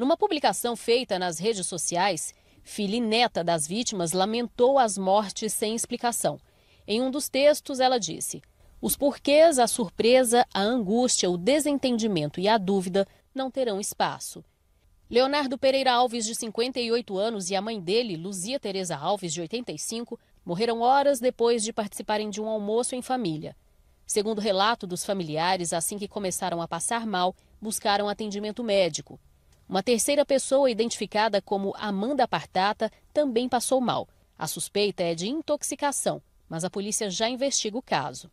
Numa publicação feita nas redes sociais, filha e neta das vítimas lamentou as mortes sem explicação. Em um dos textos, ela disse: Os porquês, a surpresa, a angústia, o desentendimento e a dúvida não terão espaço. Leonardo Pereira Alves, de 58 anos, e a mãe dele, Luzia Tereza Alves, de 85, morreram horas depois de participarem de um almoço em família. Segundo relato dos familiares, assim que começaram a passar mal, buscaram atendimento médico. Uma terceira pessoa, identificada como Amanda Partata, também passou mal. A suspeita é de intoxicação, mas a polícia já investiga o caso.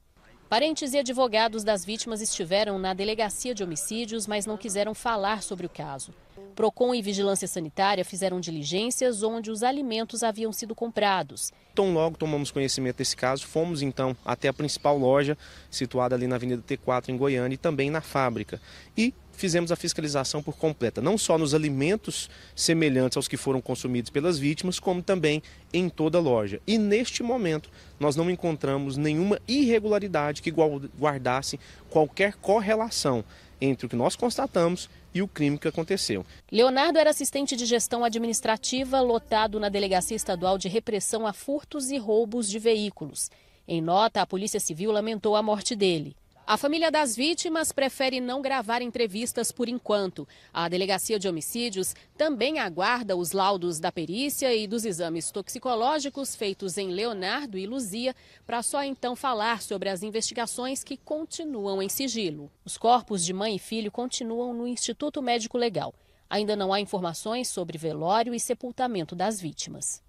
Parentes e advogados das vítimas estiveram na delegacia de homicídios, mas não quiseram falar sobre o caso. Procon e Vigilância Sanitária fizeram diligências onde os alimentos haviam sido comprados. Então logo tomamos conhecimento desse caso, fomos então até a principal loja situada ali na Avenida T4 em Goiânia e também na fábrica. E fizemos a fiscalização por completa, não só nos alimentos semelhantes aos que foram consumidos pelas vítimas, como também em toda a loja. E neste momento, nós não encontramos nenhuma irregularidade que guardasse qualquer correlação entre o que nós constatamos e o crime que aconteceu. Leonardo era assistente de gestão administrativa lotado na Delegacia Estadual de Repressão a Furtos e Roubos de Veículos. Em nota, a Polícia Civil lamentou a morte dele. A família das vítimas prefere não gravar entrevistas por enquanto. A Delegacia de Homicídios também aguarda os laudos da perícia e dos exames toxicológicos feitos em Leonardo e Luzia para só então falar sobre as investigações que continuam em sigilo. Os corpos de mãe e filho continuam no Instituto Médico Legal. Ainda não há informações sobre velório e sepultamento das vítimas.